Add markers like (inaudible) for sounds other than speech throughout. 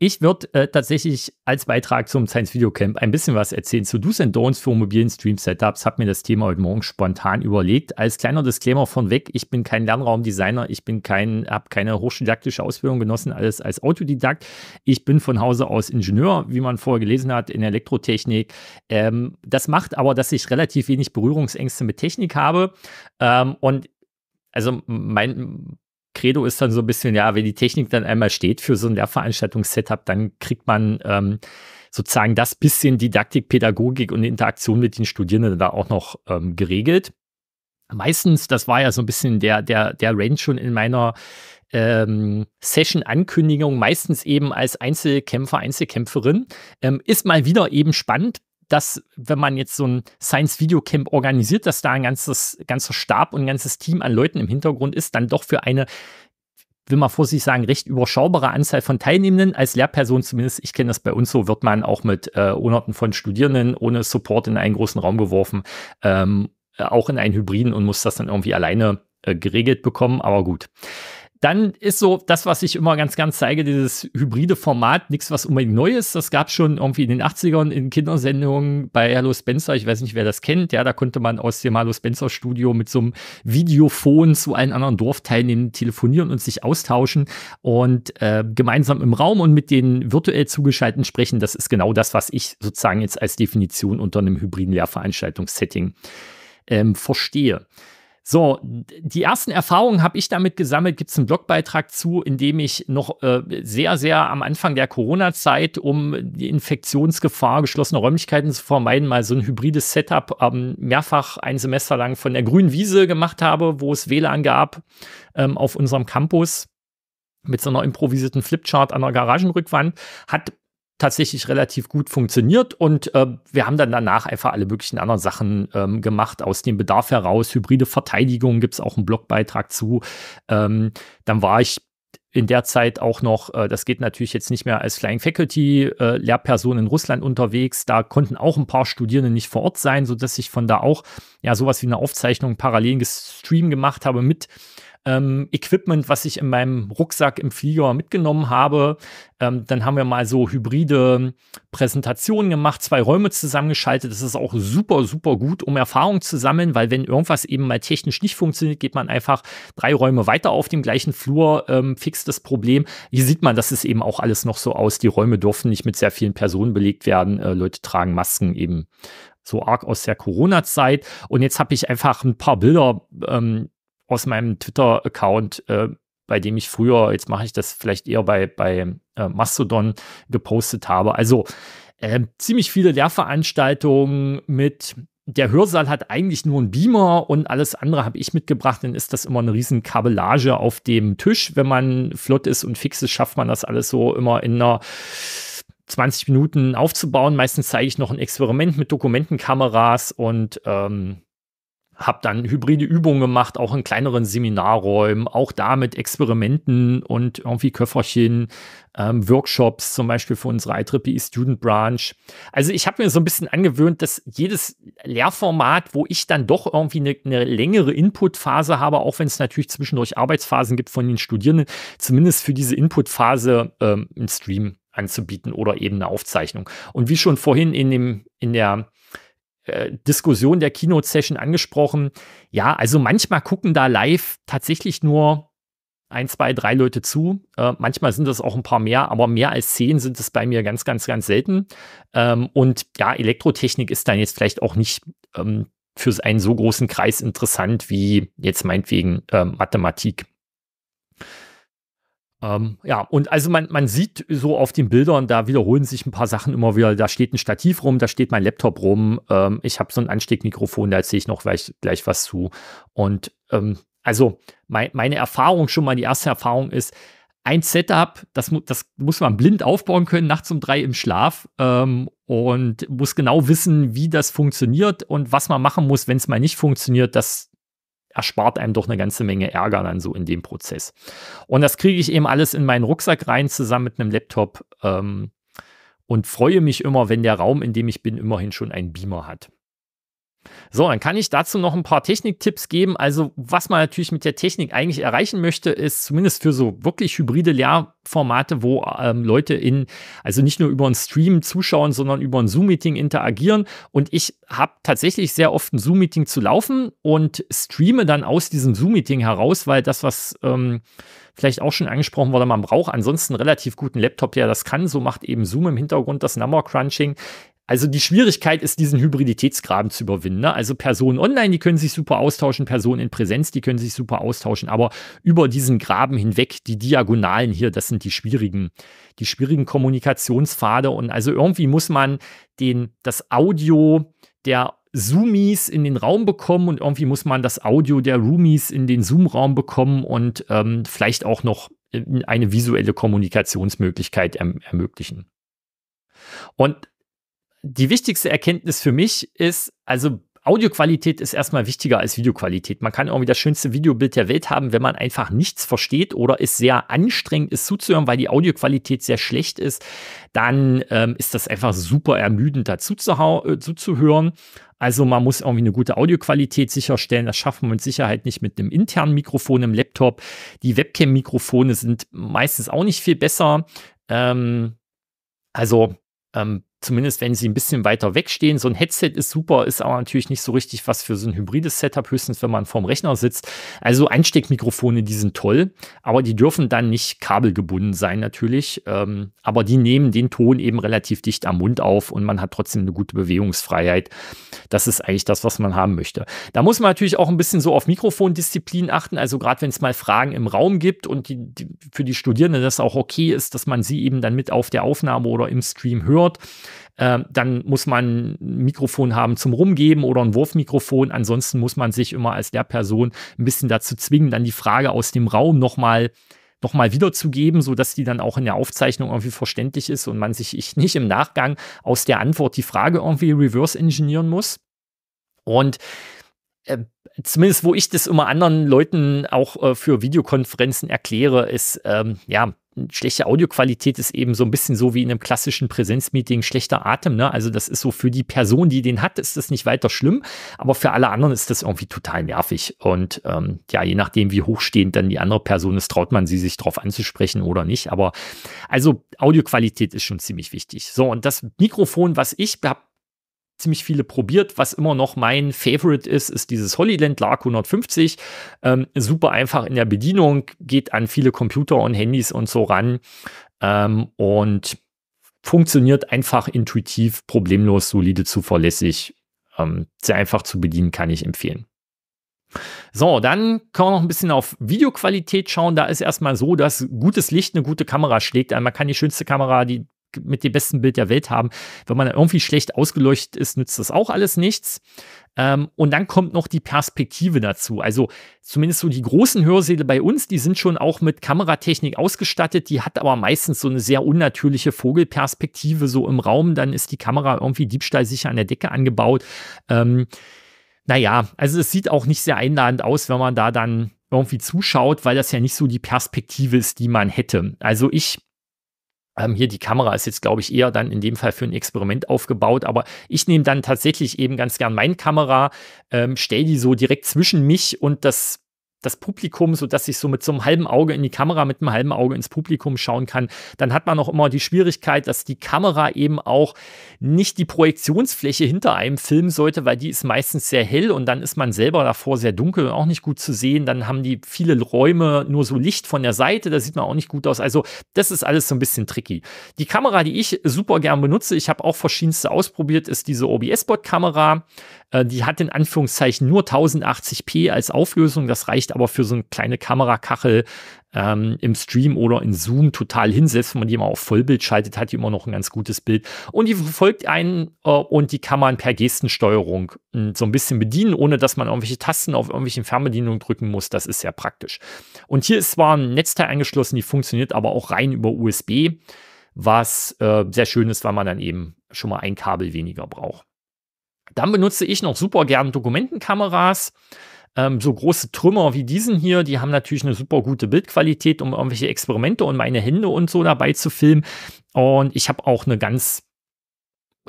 Ich würde äh, tatsächlich als Beitrag zum Science Video Camp ein bisschen was erzählen zu Do's and Don'ts für mobilen Stream-Setups. Habe mir das Thema heute Morgen spontan überlegt. Als kleiner Disclaimer von weg, ich bin kein Lernraumdesigner, ich bin kein, habe keine hochdidaktische Ausbildung genossen, alles als Autodidakt. Ich bin von Hause aus Ingenieur, wie man vorher gelesen hat, in Elektrotechnik. Ähm, das macht aber, dass ich relativ wenig Berührungsängste mit Technik habe. Ähm, und also mein, Credo ist dann so ein bisschen, ja, wenn die Technik dann einmal steht für so ein Lehrveranstaltungssetup, dann kriegt man ähm, sozusagen das bisschen Didaktik, Pädagogik und Interaktion mit den Studierenden da auch noch ähm, geregelt. Meistens, das war ja so ein bisschen der, der, der Range schon in meiner ähm, Session-Ankündigung, meistens eben als Einzelkämpfer, Einzelkämpferin, ähm, ist mal wieder eben spannend, dass, wenn man jetzt so ein Science-Video-Camp organisiert, dass da ein ganzes, ganzer Stab und ein ganzes Team an Leuten im Hintergrund ist, dann doch für eine, will man vorsichtig sagen, recht überschaubare Anzahl von Teilnehmenden. Als Lehrperson zumindest, ich kenne das bei uns so, wird man auch mit äh, Hunderten von Studierenden ohne Support in einen großen Raum geworfen, ähm, äh, auch in einen Hybriden und muss das dann irgendwie alleine äh, geregelt bekommen, aber gut. Dann ist so das, was ich immer ganz, ganz zeige, dieses hybride Format, nichts, was unbedingt neu ist. Das gab schon irgendwie in den 80ern in Kindersendungen bei Hallo Spencer. Ich weiß nicht, wer das kennt. Ja, da konnte man aus dem Hallo Spencer Studio mit so einem Videophon zu allen anderen Dorfteilnehmern telefonieren und sich austauschen und äh, gemeinsam im Raum und mit den virtuell zugeschalteten sprechen. Das ist genau das, was ich sozusagen jetzt als Definition unter einem hybriden Lehrveranstaltungssetting ähm, verstehe. So, die ersten Erfahrungen habe ich damit gesammelt, gibt es einen Blogbeitrag zu, in dem ich noch äh, sehr, sehr am Anfang der Corona-Zeit, um die Infektionsgefahr, geschlossene Räumlichkeiten zu vermeiden, mal so ein hybrides Setup ähm, mehrfach ein Semester lang von der grünen Wiese gemacht habe, wo es WLAN gab ähm, auf unserem Campus mit so einer improvisierten Flipchart an der Garagenrückwand, hat tatsächlich relativ gut funktioniert und äh, wir haben dann danach einfach alle möglichen anderen Sachen ähm, gemacht aus dem Bedarf heraus. Hybride Verteidigung gibt es auch einen Blogbeitrag zu. Ähm, dann war ich in der Zeit auch noch, äh, das geht natürlich jetzt nicht mehr als Flying Faculty äh, Lehrperson in Russland unterwegs. Da konnten auch ein paar Studierende nicht vor Ort sein, sodass ich von da auch ja sowas wie eine Aufzeichnung parallel gestreamt gemacht habe mit ähm, Equipment, was ich in meinem Rucksack im Flieger mitgenommen habe. Ähm, dann haben wir mal so hybride Präsentationen gemacht, zwei Räume zusammengeschaltet. Das ist auch super, super gut, um Erfahrung zu sammeln, weil wenn irgendwas eben mal technisch nicht funktioniert, geht man einfach drei Räume weiter auf dem gleichen Flur, ähm, fixt das Problem. Hier sieht man, das ist eben auch alles noch so aus. Die Räume dürfen nicht mit sehr vielen Personen belegt werden. Äh, Leute tragen Masken eben so arg aus der Corona-Zeit. Und jetzt habe ich einfach ein paar Bilder ähm, aus meinem Twitter-Account, äh, bei dem ich früher, jetzt mache ich das vielleicht eher bei, bei äh, Mastodon, gepostet habe. Also äh, ziemlich viele Lehrveranstaltungen mit. Der Hörsaal hat eigentlich nur einen Beamer und alles andere habe ich mitgebracht. Dann ist das immer eine riesen Kabellage auf dem Tisch. Wenn man flott ist und fix ist, schafft man das alles so immer in einer 20 Minuten aufzubauen. Meistens zeige ich noch ein Experiment mit Dokumentenkameras und ähm, habe dann hybride Übungen gemacht, auch in kleineren Seminarräumen, auch da mit Experimenten und irgendwie Köfferchen, ähm, Workshops zum Beispiel für unsere IEEE e Student Branch. Also ich habe mir so ein bisschen angewöhnt, dass jedes Lehrformat, wo ich dann doch irgendwie eine, eine längere Inputphase habe, auch wenn es natürlich zwischendurch Arbeitsphasen gibt von den Studierenden, zumindest für diese Inputphase ähm, einen Stream anzubieten oder eben eine Aufzeichnung. Und wie schon vorhin in dem in der äh, Diskussion der Keynote-Session angesprochen. Ja, also manchmal gucken da live tatsächlich nur ein, zwei, drei Leute zu. Äh, manchmal sind das auch ein paar mehr, aber mehr als zehn sind es bei mir ganz, ganz, ganz selten. Ähm, und ja, Elektrotechnik ist dann jetzt vielleicht auch nicht ähm, für einen so großen Kreis interessant wie jetzt meinetwegen äh, Mathematik. Ähm, ja, und also man, man sieht so auf den Bildern, da wiederholen sich ein paar Sachen immer wieder. Da steht ein Stativ rum, da steht mein Laptop rum. Ähm, ich habe so ein Ansteckmikrofon, da erzähle ich noch gleich, gleich was zu. Und ähm, also mein, meine Erfahrung schon mal, die erste Erfahrung ist, ein Setup, das, das muss man blind aufbauen können, nachts um drei im Schlaf ähm, und muss genau wissen, wie das funktioniert und was man machen muss, wenn es mal nicht funktioniert, dass erspart einem doch eine ganze Menge Ärger dann so in dem Prozess. Und das kriege ich eben alles in meinen Rucksack rein, zusammen mit einem Laptop ähm, und freue mich immer, wenn der Raum, in dem ich bin, immerhin schon einen Beamer hat. So, dann kann ich dazu noch ein paar Techniktipps geben. Also, was man natürlich mit der Technik eigentlich erreichen möchte, ist zumindest für so wirklich hybride Lehrformate, wo ähm, Leute in, also nicht nur über einen Stream zuschauen, sondern über ein Zoom-Meeting interagieren. Und ich habe tatsächlich sehr oft ein Zoom-Meeting zu laufen und streame dann aus diesem Zoom-Meeting heraus, weil das, was ähm, vielleicht auch schon angesprochen wurde, man braucht ansonsten einen relativ guten Laptop, der das kann. So macht eben Zoom im Hintergrund das Number Crunching. Also die Schwierigkeit ist, diesen Hybriditätsgraben zu überwinden. Ne? Also Personen online, die können sich super austauschen, Personen in Präsenz, die können sich super austauschen, aber über diesen Graben hinweg, die Diagonalen hier, das sind die schwierigen, die schwierigen Kommunikationspfade. Und also irgendwie muss man den, das Audio der Zoomies in den Raum bekommen und irgendwie muss man das Audio der Roomies in den Zoom-Raum bekommen und ähm, vielleicht auch noch äh, eine visuelle Kommunikationsmöglichkeit erm-, ermöglichen. Und die wichtigste Erkenntnis für mich ist, also Audioqualität ist erstmal wichtiger als Videoqualität. Man kann irgendwie das schönste Videobild der Welt haben, wenn man einfach nichts versteht oder es sehr anstrengend ist zuzuhören, weil die Audioqualität sehr schlecht ist, dann ähm, ist das einfach super ermüdend dazu zu, äh, zuzuhören. Also man muss irgendwie eine gute Audioqualität sicherstellen. Das schaffen wir mit Sicherheit nicht mit einem internen Mikrofon im Laptop. Die Webcam-Mikrofone sind meistens auch nicht viel besser. Ähm, also ähm, zumindest wenn sie ein bisschen weiter wegstehen. So ein Headset ist super, ist aber natürlich nicht so richtig was für so ein hybrides Setup, höchstens wenn man vorm Rechner sitzt. Also Einsteckmikrofone, die sind toll, aber die dürfen dann nicht kabelgebunden sein natürlich. Ähm, aber die nehmen den Ton eben relativ dicht am Mund auf und man hat trotzdem eine gute Bewegungsfreiheit. Das ist eigentlich das, was man haben möchte. Da muss man natürlich auch ein bisschen so auf Mikrofondisziplin achten. Also gerade wenn es mal Fragen im Raum gibt und die, die, für die Studierenden das auch okay ist, dass man sie eben dann mit auf der Aufnahme oder im Stream hört äh, dann muss man ein Mikrofon haben zum Rumgeben oder ein Wurfmikrofon. Ansonsten muss man sich immer als der Person ein bisschen dazu zwingen, dann die Frage aus dem Raum nochmal nochmal wiederzugeben, sodass die dann auch in der Aufzeichnung irgendwie verständlich ist und man sich (laughs) nicht im Nachgang aus der Antwort die Frage irgendwie reverse engineeren muss. Und äh, zumindest wo ich das immer anderen Leuten auch äh, für Videokonferenzen erkläre, ist, ähm, ja, schlechte Audioqualität ist eben so ein bisschen so wie in einem klassischen Präsenzmeeting schlechter Atem. Ne? Also das ist so für die Person, die den hat, ist das nicht weiter schlimm, aber für alle anderen ist das irgendwie total nervig. Und ähm, ja, je nachdem, wie hochstehend dann die andere Person ist, traut man sie sich drauf anzusprechen oder nicht. Aber also Audioqualität ist schon ziemlich wichtig. So, und das Mikrofon, was ich habe, ziemlich viele probiert. Was immer noch mein Favorite ist, ist dieses Hollyland Lark 150. Ähm, super einfach in der Bedienung, geht an viele Computer und Handys und so ran ähm, und funktioniert einfach intuitiv, problemlos, solide, zuverlässig. Ähm, sehr einfach zu bedienen, kann ich empfehlen. So, dann kann man noch ein bisschen auf Videoqualität schauen. Da ist erstmal so, dass gutes Licht eine gute Kamera schlägt. Man kann die schönste Kamera, die mit dem besten Bild der Welt haben. Wenn man irgendwie schlecht ausgeleuchtet ist, nützt das auch alles nichts. Ähm, und dann kommt noch die Perspektive dazu. Also zumindest so die großen Hörsäle bei uns, die sind schon auch mit Kameratechnik ausgestattet. Die hat aber meistens so eine sehr unnatürliche Vogelperspektive so im Raum. Dann ist die Kamera irgendwie diebstahlsicher an der Decke angebaut. Ähm, naja, also es sieht auch nicht sehr einladend aus, wenn man da dann irgendwie zuschaut, weil das ja nicht so die Perspektive ist, die man hätte. Also ich ähm, hier die Kamera ist jetzt, glaube ich, eher dann in dem Fall für ein Experiment aufgebaut, aber ich nehme dann tatsächlich eben ganz gern meine Kamera, ähm, stelle die so direkt zwischen mich und das das Publikum, sodass ich so mit so einem halben Auge in die Kamera, mit einem halben Auge ins Publikum schauen kann, dann hat man auch immer die Schwierigkeit, dass die Kamera eben auch nicht die Projektionsfläche hinter einem filmen sollte, weil die ist meistens sehr hell und dann ist man selber davor sehr dunkel und auch nicht gut zu sehen. Dann haben die viele Räume nur so Licht von der Seite, da sieht man auch nicht gut aus. Also das ist alles so ein bisschen tricky. Die Kamera, die ich super gern benutze, ich habe auch verschiedenste ausprobiert, ist diese OBS-Bot-Kamera. Äh, die hat in Anführungszeichen nur 1080p als Auflösung, das reicht aber für so eine kleine Kamerakachel ähm, im Stream oder in Zoom total hin. Selbst wenn man die immer auf Vollbild schaltet, hat die immer noch ein ganz gutes Bild. Und die verfolgt einen äh, und die kann man per Gestensteuerung mh, hm, so ein bisschen bedienen, ohne dass man irgendwelche Tasten auf irgendwelchen Fernbedienungen drücken muss. Das ist sehr praktisch. Und hier ist zwar ein Netzteil angeschlossen, die funktioniert aber auch rein über USB, was äh, sehr schön ist, weil man dann eben schon mal ein Kabel weniger braucht. Dann benutze ich noch super gern Dokumentenkameras. Ähm, so große Trümmer wie diesen hier, die haben natürlich eine super gute Bildqualität, um irgendwelche Experimente und meine Hände und so dabei zu filmen. Und ich habe auch eine ganz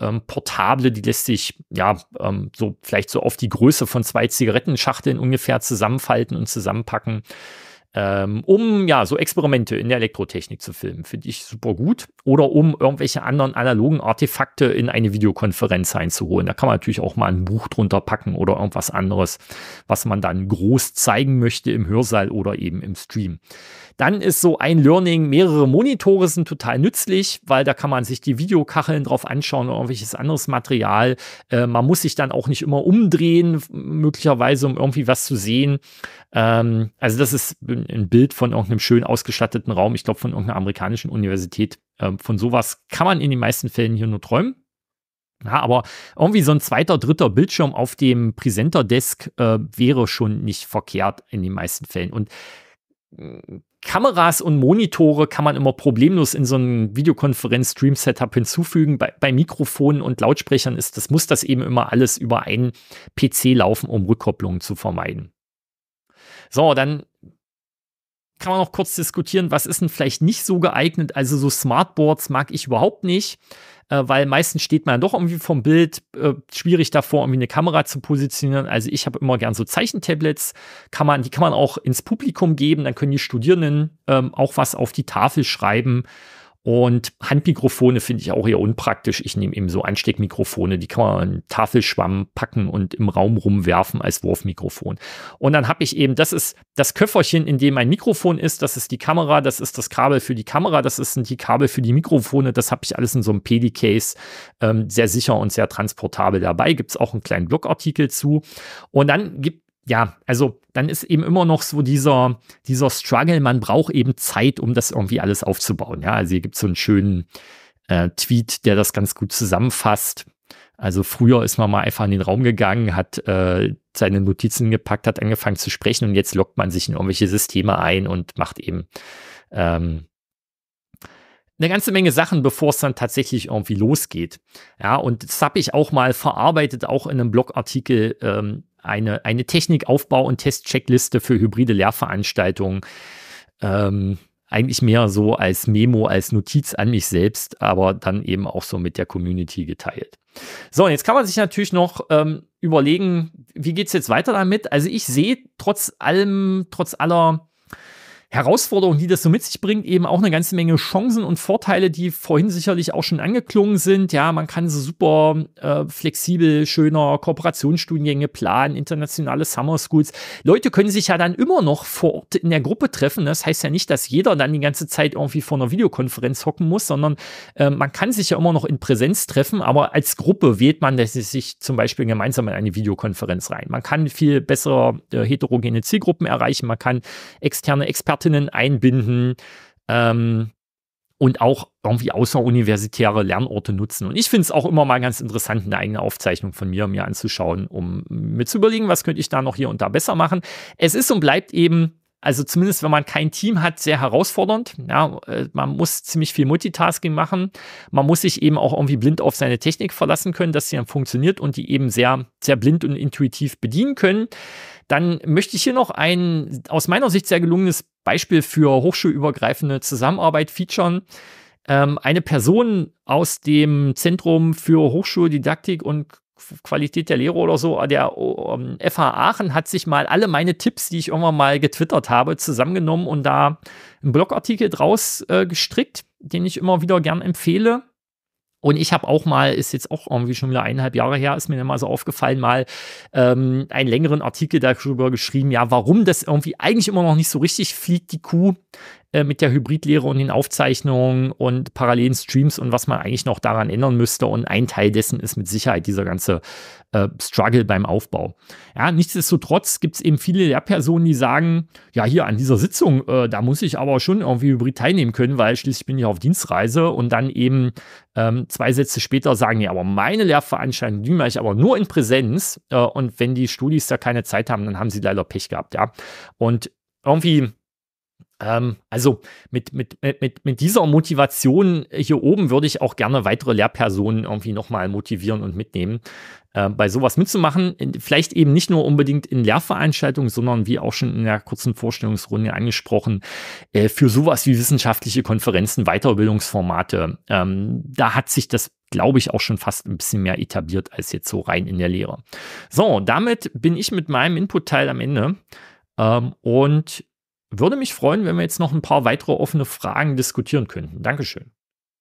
ähm, portable, die lässt sich ja ähm, so vielleicht so auf die Größe von zwei Zigarettenschachteln ungefähr zusammenfalten und zusammenpacken ähm, um ja so Experimente in der Elektrotechnik zu filmen. Finde ich super gut. Oder um irgendwelche anderen analogen Artefakte in eine Videokonferenz einzuholen. Da kann man natürlich auch mal ein Buch drunter packen oder irgendwas anderes, was man dann groß zeigen möchte im Hörsaal oder eben im Stream. Dann ist so ein Learning, mehrere Monitore sind total nützlich, weil da kann man sich die Videokacheln drauf anschauen oder irgendwelches anderes Material. Äh, man muss sich dann auch nicht immer umdrehen, möglicherweise, um irgendwie was zu sehen. Ähm, also das ist ein, Bild von irgendeinem schön ausgestatteten Raum, ich glaube von irgendeiner amerikanischen Universität. Ähm, von sowas kann man in den meisten Fällen hier nur träumen. Ja, aber irgendwie so ein zweiter, dritter Bildschirm auf dem Präsenterdesk äh, wäre schon nicht verkehrt in den meisten Fällen. Und hm, Kameras und Monitore kann man immer problemlos in so ein Videokonferenz-Stream-Setup hinzufügen. Bei, bei, Mikrofonen und Lautsprechern ist das, muss das eben immer alles über einen PC laufen, um Rückkopplungen zu vermeiden. So, dann kann man noch kurz diskutieren, was ist denn vielleicht nicht so geeignet. Also so Smartboards mag ich überhaupt nicht, äh, weil meistens steht man doch irgendwie vom Bild äh, schwierig davor, irgendwie eine Kamera zu positionieren. Also ich habe immer gern so Zeichentablets, kann man, die kann man auch ins Publikum geben, dann können die Studierenden ähm, auch was auf die Tafel schreiben. Und Handmikrofone finde ich auch eher unpraktisch. Ich nehme eben so Ansteckmikrofone, die kann man in Tafelschwamm packen und im Raum rumwerfen als Wurfmikrofon. Und dann habe ich eben, das ist das Köfferchen, in dem ein Mikrofon ist, das ist die Kamera, das ist das Kabel für die Kamera, das sind die Kabel für die Mikrofone, das habe ich alles in so einem PD-Case ähm, sehr sicher und sehr transportabel dabei. Gibt es auch einen kleinen Blogartikel zu. Und dann gibt ja, also dann ist eben immer noch so dieser, dieser Struggle, man braucht eben Zeit, um das irgendwie alles aufzubauen. Ja, also hier gibt es so einen schönen äh, Tweet, der das ganz gut zusammenfasst. Also früher ist man mal einfach in den Raum gegangen, hat äh, seine Notizen gepackt, hat angefangen zu sprechen und jetzt lockt man sich in irgendwelche Systeme ein und macht eben ähm, eine ganze Menge Sachen, bevor es dann tatsächlich irgendwie losgeht. Ja, und das habe ich auch mal verarbeitet, auch in einem Blogartikel. Ähm, eine, eine Technikaufbau- und Testcheckliste für hybride Lehrveranstaltungen. Ähm, eigentlich mehr so als Memo, als Notiz an mich selbst, aber dann eben auch so mit der Community geteilt. So, und jetzt kann man sich natürlich noch ähm, überlegen, wie geht es jetzt weiter damit? Also ich sehe trotz allem, trotz aller Herausforderungen, die das so mit sich bringt, eben auch eine ganze Menge Chancen und Vorteile, die vorhin sicherlich auch schon angeklungen sind. Ja, man kann so super äh, flexibel, schöner Kooperationsstudiengänge planen, internationale Summer Schools. Leute können sich ja dann immer noch vor Ort in der Gruppe treffen. Das heißt ja nicht, dass jeder dann die ganze Zeit irgendwie vor einer Videokonferenz hocken muss, sondern äh, man kann sich ja immer noch in Präsenz treffen, aber als Gruppe wählt man dass sie sich zum Beispiel gemeinsam in eine Videokonferenz rein. Man kann viel besser äh, heterogene Zielgruppen erreichen, man kann externe Experten Expertinnen einbinden ähm, und auch irgendwie außeruniversitäre Lernorte nutzen. Und ich finde es auch immer mal ganz interessant, eine eigene Aufzeichnung von mir mir anzuschauen, um mir zu überlegen, was könnte ich da noch hier und da besser machen. Es ist und bleibt eben also zumindest wenn man kein Team hat, sehr herausfordernd. Ja, äh, man muss ziemlich viel Multitasking machen. Man muss sich eben auch irgendwie blind auf seine Technik verlassen können, dass sie dann funktioniert und die eben sehr, sehr blind und intuitiv bedienen können. Dann möchte ich hier noch ein aus meiner Sicht sehr gelungenes Beispiel für hochschulübergreifende Zusammenarbeit featuren ähm, eine Person aus dem Zentrum für Hochschuldidaktik und Qualität der Lehre oder so, der um, oh, ähm, FH Aachen hat sich mal alle meine Tipps, die ich irgendwann mal getwittert habe, zusammengenommen und da einen Blogartikel draus äh, gestrickt, den ich immer wieder gern empfehle. Und ich habe auch mal, ist jetzt auch irgendwie schon wieder eineinhalb Jahre her, ist mir dann mal so aufgefallen, mal ähm, einen längeren Artikel darüber geschrieben, ja, warum das irgendwie eigentlich immer noch nicht so richtig fliegt, die Kuh. Äh, mit der Hybridlehre und den Aufzeichnungen und parallelen Streams und was man eigentlich noch daran ändern müsste. Und ein Teil dessen ist mit Sicherheit dieser ganze äh, Struggle beim Aufbau. Ja, nichtsdestotrotz gibt es eben viele Lehrpersonen, die sagen, ja, hier an dieser Sitzung, äh, da muss ich aber schon irgendwie hybrid teilnehmen können, weil schließlich bin ich auf Dienstreise und dann eben ähm, zwei Sätze später sagen, ja, aber meine Lehrveranstaltung, die mache ich aber nur in Präsenz. Äh, und wenn die Studis da keine Zeit haben, dann haben sie leider Pech gehabt, ja. Und irgendwie ähm, also mit, mit, mit, mit dieser Motivation hier oben würde ich auch gerne weitere Lehrpersonen irgendwie nochmal motivieren und mitnehmen, äh, bei sowas mitzumachen. Vielleicht eben nicht nur unbedingt in Lehrveranstaltungen, sondern wie auch schon in der kurzen Vorstellungsrunde angesprochen, äh, für sowas wie wissenschaftliche Konferenzen, Weiterbildungsformate. Ähm, da hat sich das glaube ich, auch schon fast ein bisschen mehr etabliert als jetzt so rein in der Lehre. So, damit bin ich mit meinem Input-Teil am Ende. Ähm, und würde mich freuen, wenn wir jetzt noch ein paar weitere offene Fragen diskutieren könnten. Dankeschön.